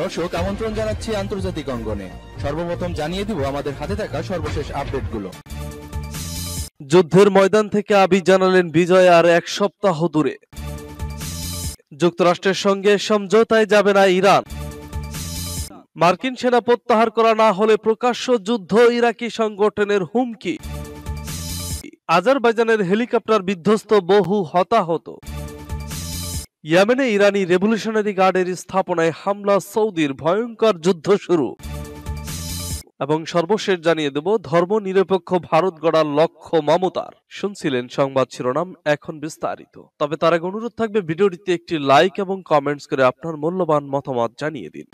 দর্শক আমন্ত্রণ জানাচ্ছি আন্তর্জাতিক অঙ্গনে সর্বপ্রথম জানিয়ে দিব আমাদের হাতে থাকা সর্বশেষ আপডেটগুলো যুদ্ধের ময়দান থেকে আবি জানালেন বিজয় আর এক সপ্তাহ দূরে যুক্তরাষ্ট্রের সঙ্গে সমঝোতায় যাবে না ইরান মার্কিন সেনা প্রত্যাহার করা না হলে প্রকাশ্য যুদ্ধ ইরাকি সংগঠনের হুমকি আজারবাইজানের হেলিকপ্টার বিধ্বস্ত বহু হতাহত ইয়েমেনে ইরানি রেভলিউশনারি গার্ডের স্থাপনায় হামলা সৌদির ভয়ঙ্কর যুদ্ধ শুরু এবং সর্বশেষ জানিয়ে দেব ধর্মনিরপেক্ষ ভারত গড়ার লক্ষ্য মমতার শুনছিলেন সংবাদ শিরোনাম এখন বিস্তারিত তবে তার আগে অনুরোধ থাকবে ভিডিওটিতে একটি লাইক এবং কমেন্টস করে আপনার মূল্যবান মতামত জানিয়ে দিন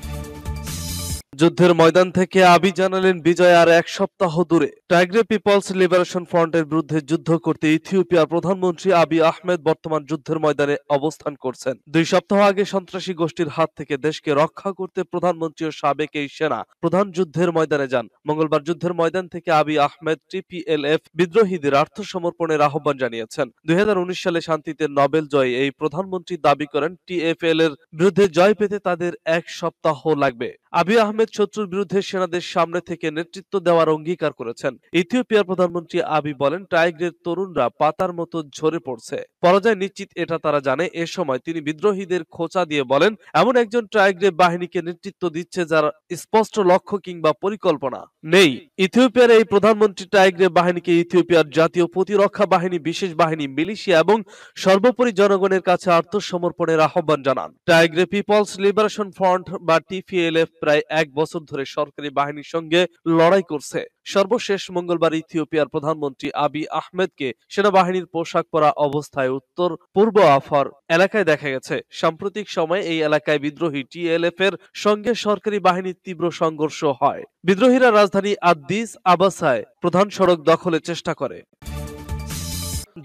যুদ্ধের ময়দান থেকে আবি জানালেন বিজয় আর এক সপ্তাহ দূরে টাইগ্রে পিপলস লিবারেশন ফ্রন্টের বিরুদ্ধে যুদ্ধ করতে ইথিওপিয়ার প্রধানমন্ত্রী আবি আহমেদ বর্তমান যুদ্ধের ময়দানে অবস্থান করছেন দুই সপ্তাহ আগে সন্ত্রাসী গোষ্ঠীর হাত থেকে দেশকে রক্ষা করতে প্রধানমন্ত্রী ও সাবেক এই সেনা প্রধান যুদ্ধের ময়দানে যান মঙ্গলবার যুদ্ধের ময়দান থেকে আবি আহমেদ টিপিএলএফ বিদ্রোহীদের সমর্পণের আহ্বান জানিয়েছেন দুই সালে শান্তিতে নোবেল জয় এই প্রধানমন্ত্রী দাবি করেন টিএফএল এর বিরুদ্ধে জয় পেতে তাদের এক সপ্তাহ লাগবে আবি আহমেদ শত্রুর বিরুদ্ধে সেনাদের সামনে থেকে নেতৃত্ব দেওয়ার অঙ্গীকার করেছেন ইথিওপিয়ার প্রধানমন্ত্রী আবি বলেন টাইগ্রের তরুণরা পাতার মতো ঝরে পড়ছে পরাজয় নিশ্চিত এটা তারা জানে এ সময় তিনি বিদ্রোহীদের খোঁচা দিয়ে বলেন এমন একজন টাইগ্রে বাহিনীকে নেতৃত্ব দিচ্ছে যার স্পষ্ট লক্ষ্য কিংবা পরিকল্পনা নেই ইথিওপিয়ার এই প্রধানমন্ত্রী টাইগ্রে বাহিনীকে ইথিওপিয়ার জাতীয় প্রতিরক্ষা বাহিনী বিশেষ বাহিনী মিলিশিয়া এবং সর্বোপরি জনগণের কাছে আত্মসমর্পণের আহ্বান জানান টাইগ্রে পিপলস লিবারেশন ফ্রন্ট বা টিপিএলএফ প্রায় এক বছর ধরে সরকারি বাহিনীর সঙ্গে লড়াই করছে সর্বশেষ মঙ্গলবার ইথিওপিয়ার প্রধানমন্ত্রী আবি আহমেদকে সেনাবাহিনীর পোশাক পরা অবস্থায় উত্তর পূর্ব আফর এলাকায় দেখা গেছে সাম্প্রতিক সময়ে এই এলাকায় বিদ্রোহী টিএলএফ এর সঙ্গে সরকারি বাহিনীর তীব্র সংঘর্ষ হয় বিদ্রোহীরা রাজধানী আদিস আবাসায় প্রধান সড়ক দখলের চেষ্টা করে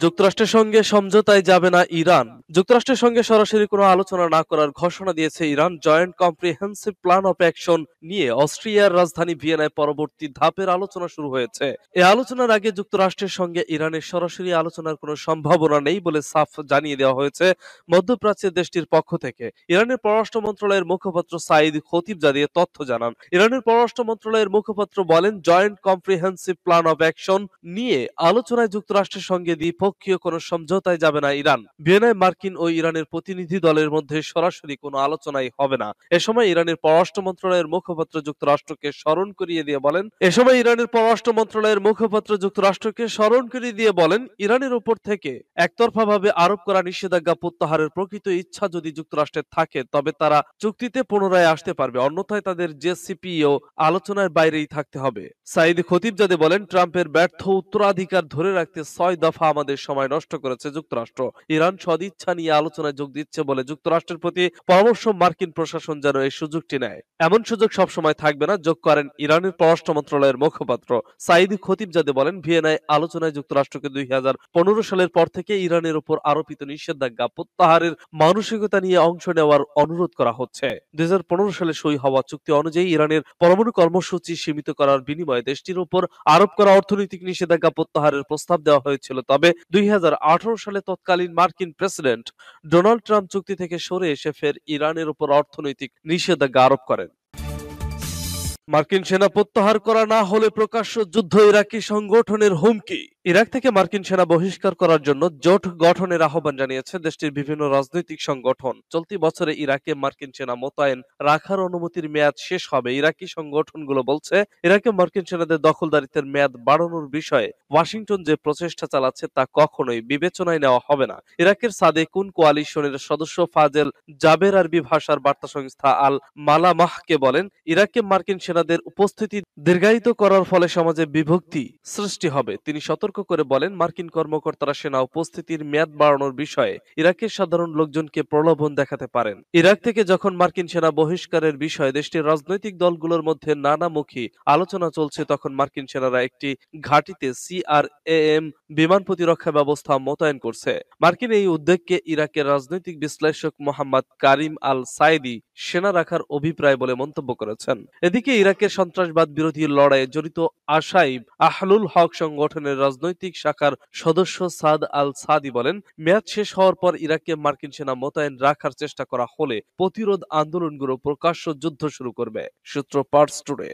যুক্তরাষ্ট্রের সঙ্গে সমঝোতায় যাবে না ইরান যুক্তরাষ্ট্রের সঙ্গে সরাসরি কোনো আলোচনা না করার ঘোষণা দিয়েছে Iran joint comprehensive plan of action নিয়ে অস্ট্রিয়ার রাজধানী ভিয়েনায় পরবর্তী ধাপের আলোচনা শুরু হয়েছে এ আলোচনার আগে যুক্তরাষ্ট্রের সঙ্গে ইরানের সরাসরি আলোচনার কোনো সম্ভাবনা নেই বলে সাফ জানিয়ে দেওয়া হয়েছে মধ্যপ্রাচ্যের দেশটির পক্ষ থেকে ইরানের পররাষ্ট্র মন্ত্রণালয়ের মুখপাত্র সাঈদ খতিব জানিয়ে তথ্য জানান ইরানের পররাষ্ট্র মন্ত্রণালয়ের মুখপাত্র বলেন joint comprehensive plan of action নিয়ে আলোচনায় যুক্তরাষ্ট্রের সঙ্গে দ্বীপ দ্বিপক্ষীয় কোনো সমঝোতায় যাবে না ইরান ভিয়েনায় মার্কিন ও ইরানের প্রতিনিধি দলের মধ্যে সরাসরি কোনো আলোচনাই হবে না এ সময় ইরানের পররাষ্ট্র মন্ত্রণালয়ের মুখপাত্র যুক্তরাষ্ট্রকে স্মরণ করিয়ে দিয়ে বলেন এ সময় ইরানের পররাষ্ট্র মন্ত্রণালয়ের মুখপাত্র যুক্তরাষ্ট্রকে স্মরণ করিয়ে দিয়ে বলেন ইরানের উপর থেকে একতরফাভাবে আরোপ করা নিষেধাজ্ঞা প্রত্যাহারের প্রকৃত ইচ্ছা যদি যুক্তরাষ্ট্রের থাকে তবে তারা চুক্তিতে পুনরায় আসতে পারবে অন্যথায় তাদের জেসিপিও আলোচনার বাইরেই থাকতে হবে সাইদ খতিবজাদে বলেন ট্রাম্পের ব্যর্থ উত্তরাধিকার ধরে রাখতে ছয় দফা আমাদের আমাদের সময় নষ্ট করেছে যুক্তরাষ্ট্র ইরান সদিচ্ছা নিয়ে আলোচনায় যোগ দিচ্ছে বলে যুক্তরাষ্ট্রের প্রতি পরামর্শ মার্কিন প্রশাসন যেন এই সুযোগটি নেয় এমন সুযোগ সবসময় থাকবে না যোগ করেন ইরানের পররাষ্ট্র মন্ত্রণালয়ের মুখপাত্র সাইদি খতিবজাদে বলেন ভিয়েনায় আলোচনায় যুক্তরাষ্ট্রকে দুই হাজার সালের পর থেকে ইরানের উপর আরোপিত নিষেধাজ্ঞা প্রত্যাহারের মানসিকতা নিয়ে অংশ নেওয়ার অনুরোধ করা হচ্ছে দুই হাজার পনেরো সালে সই হওয়া চুক্তি অনুযায়ী ইরানের পরমাণু কর্মসূচি সীমিত করার বিনিময়ে দেশটির উপর আরোপ করা অর্থনৈতিক নিষেধাজ্ঞা প্রত্যাহারের প্রস্তাব দেওয়া হয়েছিল তবে দুই সালে তৎকালীন মার্কিন প্রেসিডেন্ট ডোনাল্ড ট্রাম্প চুক্তি থেকে সরে এসে ফের ইরানের উপর অর্থনৈতিক নিষেধাজ্ঞা আরোপ করেন মার্কিন সেনা প্রত্যাহার করা না হলে প্রকাশ্য যুদ্ধ ইরাকি সংগঠনের হুমকি ইরাক থেকে মার্কিন সেনা বহিষ্কার করার জন্য জোট গঠনের আহ্বান জানিয়েছে দেশটির বিভিন্ন রাজনৈতিক সংগঠন চলতি বছরে ইরাকে মার্কিন সেনা মোতায়েন রাখার অনুমতির মেয়াদ শেষ হবে ইরাকি সংগঠনগুলো বলছে ইরাকে মার্কিন সেনাদের দখলদারিত্বের মেয়াদ বাড়ানোর বিষয়ে ওয়াশিংটন যে প্রচেষ্টা চালাচ্ছে তা কখনোই বিবেচনায় নেওয়া হবে না ইরাকের সাদে সাদেকুন কোয়ালিশনের সদস্য ফাজেল জাবের আরবি ভাষার বার্তা সংস্থা আল মালামাহকে বলেন ইরাকে মার্কিন সেনাদের উপস্থিতি দীর্ঘায়িত করার ফলে সমাজে বিভক্তি সৃষ্টি হবে তিনি সতর্ক করে বলেন মার্কিন কর্মকর্তারা সেনা উপস্থিতির মেয়াদ বাড়ানোর বিষয়ে ইরাকের সাধারণ লোকজনকে প্রলোভন দেখাতে পারেন ইরাক থেকে যখন মার্কিন সেনা বহিষ্কারের বিষয়ে দেশটির রাজনৈতিক দলগুলোর মধ্যে নানামুখী আলোচনা চলছে তখন মার্কিন সেনারা একটি ঘাঁটিতে সিআরএএম বিমান প্রতিরক্ষা ব্যবস্থা মোতায়েন করছে মার্কিন এই উদ্যোগকে ইরাকের রাজনৈতিক বিশ্লেষক মোহাম্মদ কারিম আল সাইদি সেনা রাখার অভিপ্রায় বলে মন্তব্য করেছেন এদিকে ইরাকের সন্ত্রাসবাদ বিরোধী লড়াইয়ে জড়িত আসাইব আহলুল হক সংগঠনের রাজনৈতিক শাখার সদস্য সাদ আল সাদি বলেন মেয়াদ শেষ হওয়ার পর ইরাকে মার্কিন সেনা মোতায়েন রাখার চেষ্টা করা হলে প্রতিরোধ আন্দোলনগুলো প্রকাশ্য যুদ্ধ শুরু করবে সূত্র পার্টস টুডে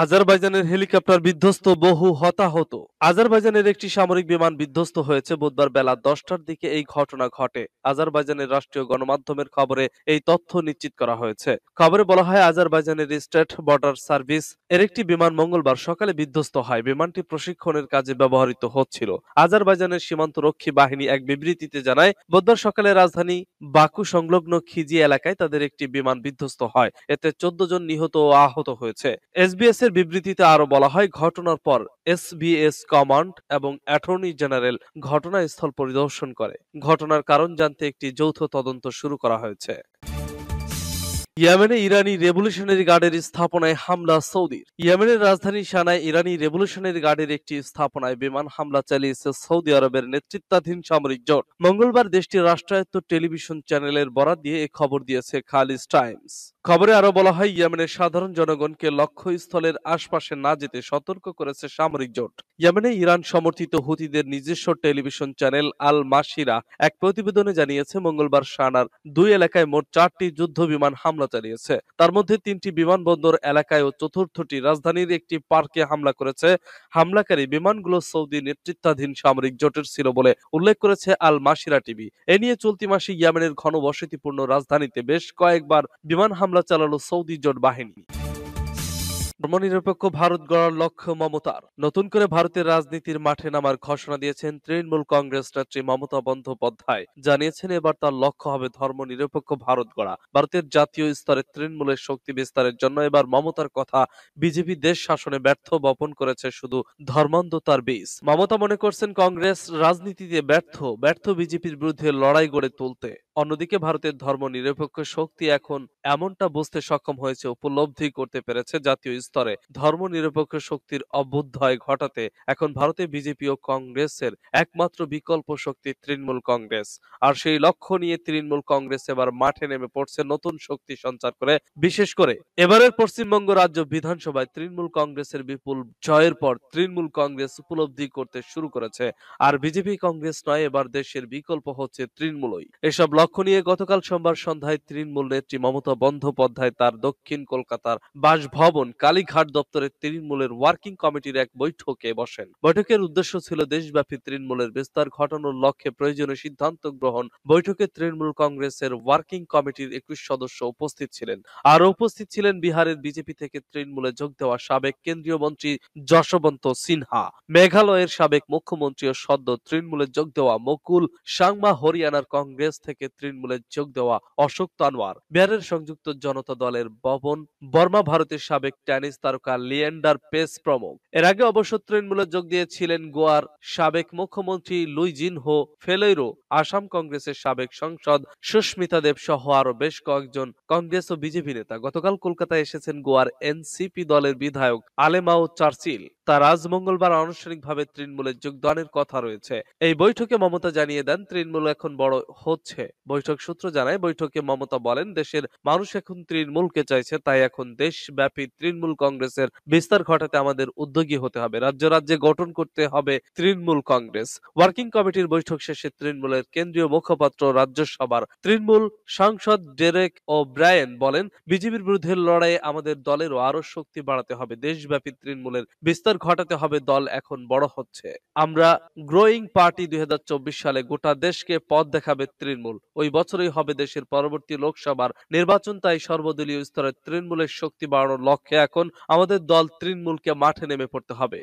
আজারবাইজানের হেলিকপ্টার বিধ্বস্ত বহু হতাহত আজারবাইজানের একটি সামরিক বিমান বিধ্বস্ত হয়েছে বুধবার বেলা দশটার দিকে এই ঘটনা ঘটে আজারবাইজানের রাষ্ট্রীয় গণমাধ্যমের খবরে এই তথ্য নিশ্চিত করা হয়েছে খবরে বলা হয় আজারবাইজানের স্টেট বর্ডার সার্ভিস এর একটি বিমান মঙ্গলবার সকালে বিধ্বস্ত হয় বিমানটি প্রশিক্ষণের কাজে ব্যবহৃত হচ্ছিল আজারবাইজানের সীমান্ত রক্ষী বাহিনী এক বিবৃতিতে জানায় বুধবার সকালে রাজধানী বাকু সংলগ্ন খিজি এলাকায় তাদের একটি বিমান বিধ্বস্ত হয় এতে চোদ্দ জন নিহত ও আহত হয়েছে এসবিএস পুলিশের বিবৃতিতে আরও বলা হয় ঘটনার পর এসবিএস কমান্ড এবং অ্যাটর্নি জেনারেল ঘটনাস্থল পরিদর্শন করে ঘটনার কারণ জানতে একটি যৌথ তদন্ত শুরু করা হয়েছে ইয়েমেনে ইরানি রেভলিউশনারি গার্ডের স্থাপনায় হামলা সৌদির ইয়েমেনের রাজধানী সানায় ইরানি রেভলিউশনারি গার্ডের একটি স্থাপনায় বিমান হামলা চালিয়েছে সৌদি আরবের নেতৃত্বাধীন সামরিক জোট মঙ্গলবার দেশটির রাষ্ট্রায়ত্ত টেলিভিশন চ্যানেলের বরাত দিয়ে এ খবর দিয়েছে খালিস টাইমস খবরে আরো বলা হয় ইয়েমেনের সাধারণ জনগণকে লক্ষ্যস্থলের আশপাশে না যেতে সতর্ক করেছে সামরিক জোট ইয়েমেনে ইরান সমর্থিত হুতিদের নিজস্ব টেলিভিশন চ্যানেল আল মাসিরা এক প্রতিবেদনে জানিয়েছে মঙ্গলবার সানার দুই এলাকায় মোট চারটি যুদ্ধ বিমান হামলা চালিয়েছে তার মধ্যে তিনটি বিমানবন্দর এলাকায় ও চতুর্থটি রাজধানীর একটি পার্কে হামলা করেছে হামলাকারী বিমানগুলো সৌদি নেতৃত্বাধীন সামরিক জোটের ছিল বলে উল্লেখ করেছে আল মাসিরা টিভি এ নিয়ে চলতি মাসে ইয়েমেনের ঘনবসতিপূর্ণ রাজধানীতে বেশ কয়েকবার বিমান হামলা হামলা চালালো সৌদি জোট বাহিনী ধর্মনিরপেক্ষ ভারত গড়ার লক্ষ্য মমতার নতুন করে ভারতের রাজনীতির মাঠে নামার ঘোষণা দিয়েছেন তৃণমূল কংগ্রেস নেত্রী মমতা বন্দ্যোপাধ্যায় জানিয়েছেন এবার তার লক্ষ্য হবে ধর্মনিরপেক্ষ ভারত গড়া ভারতের জাতীয় স্তরে তৃণমূলের শক্তি বিস্তারের জন্য এবার মমতার কথা বিজেপি দেশ শাসনে ব্যর্থ বপন করেছে শুধু ধর্মান্ধতার বীজ মমতা মনে করছেন কংগ্রেস রাজনীতিতে ব্যর্থ ব্যর্থ বিজেপির বিরুদ্ধে লড়াই গড়ে তুলতে অন্যদিকে ভারতের ধর্ম নিরপেক্ষ শক্তি এখন এমনটা বুঝতে সক্ষম হয়েছে উপলব্ধি করতে পেরেছে জাতীয় স্তরে ধর্ম নিরপেক্ষ শক্তির অভ্যুদয় ঘটাতে এখন ভারতে বিজেপি ও কংগ্রেসের একমাত্র বিকল্প শক্তি তৃণমূল কংগ্রেস আর সেই লক্ষ্য নিয়ে তৃণমূল কংগ্রেস এবার মাঠে নেমে পড়ছে নতুন শক্তি সঞ্চার করে বিশেষ করে এবারের পশ্চিমবঙ্গ রাজ্য বিধানসভায় তৃণমূল কংগ্রেসের বিপুল জয়ের পর তৃণমূল কংগ্রেস উপলব্ধি করতে শুরু করেছে আর বিজেপি কংগ্রেস নয় এবার দেশের বিকল্প হচ্ছে তৃণমূলই এসব লক্ষ্য নিয়ে গতকাল সোমবার সন্ধ্যায় তৃণমূল নেত্রী মমতা বন্দ্যোপাধ্যায় তার দক্ষিণ কলকাতার বাসভবন কালীঘাট দপ্তরে তৃণমূলের ওয়ার্কিং কমিটির এক বৈঠকে বসেন বৈঠকের উদ্দেশ্য ছিল দেশব্যাপী তৃণমূলের বিস্তার ঘটানোর লক্ষ্যে প্রয়োজনীয় সিদ্ধান্ত গ্রহণ বৈঠকে তৃণমূল কংগ্রেসের ওয়ার্কিং কমিটির একুশ সদস্য উপস্থিত ছিলেন আর উপস্থিত ছিলেন বিহারের বিজেপি থেকে তৃণমূলে যোগ দেওয়া সাবেক কেন্দ্রীয় মন্ত্রী যশবন্ত সিনহা মেঘালয়ের সাবেক মুখ্যমন্ত্রী ও সদ্য তৃণমূলে যোগ দেওয়া মকুল সাংমা হরিয়ানার কংগ্রেস থেকে তৃণমূলে যোগ দেওয়া অশোক তানওয়ার বিহারের সংযুক্ত জনতা দলের ববন বর্মা ভারতের সাবেক টেনিস তারকা লিয়েন্ডার পেস প্রমুখ এর আগে অবশ্য তৃণমূলে যোগ দিয়েছিলেন গোয়ার সাবেক মুখ্যমন্ত্রী লুইজিনহো ফেলেরো আসাম কংগ্রেসের সাবেক সংসদ সুস্মিতা দেব সহ আরো বেশ কয়েকজন কংগ্রেস ও বিজেপি নেতা গতকাল কলকাতায় এসেছেন গোয়ার এনসিপি দলের বিধায়ক আলেমাও চার্চিল তার আজ মঙ্গলবার আনুষ্ঠানিকভাবে তৃণমূলের যোগদানের কথা রয়েছে এই বৈঠকে মমতা জানিয়ে দেন তৃণমূল এখন বড় হচ্ছে বৈঠক সূত্র জানায় বৈঠকে মমতা বলেন দেশের মানুষ এখন তৃণমূলকে চাইছে তাই এখন দেশব্যাপী তৃণমূল কংগ্রেসের বিস্তার ঘটাতে আমাদের উদ্যোগী হতে হবে রাজ্য রাজ্যে গঠন করতে হবে তৃণমূল কংগ্রেস ওয়ার্কিং কমিটির বৈঠক শেষে তৃণমূলের কেন্দ্রীয় মুখপাত্র রাজ্যসভার তৃণমূল সাংসদ ডেরেক ও ব্রায়েন বলেন বিজেপির বিরুদ্ধে লড়াইয়ে আমাদের দলেরও আরো শক্তি বাড়াতে হবে দেশব্যাপী তৃণমূলের বিস্তার পরিবর্তন ঘটাতে হবে দল এখন বড় হচ্ছে আমরা গ্রোয়িং পার্টি দুই সালে গোটা দেশকে পথ দেখাবে তৃণমূল ওই বছরই হবে দেশের পরবর্তী লোকসভার নির্বাচন তাই সর্বদলীয় স্তরে তৃণমূলের শক্তি বাড়ানোর লক্ষ্যে এখন আমাদের দল তৃণমূলকে মাঠে নেমে পড়তে হবে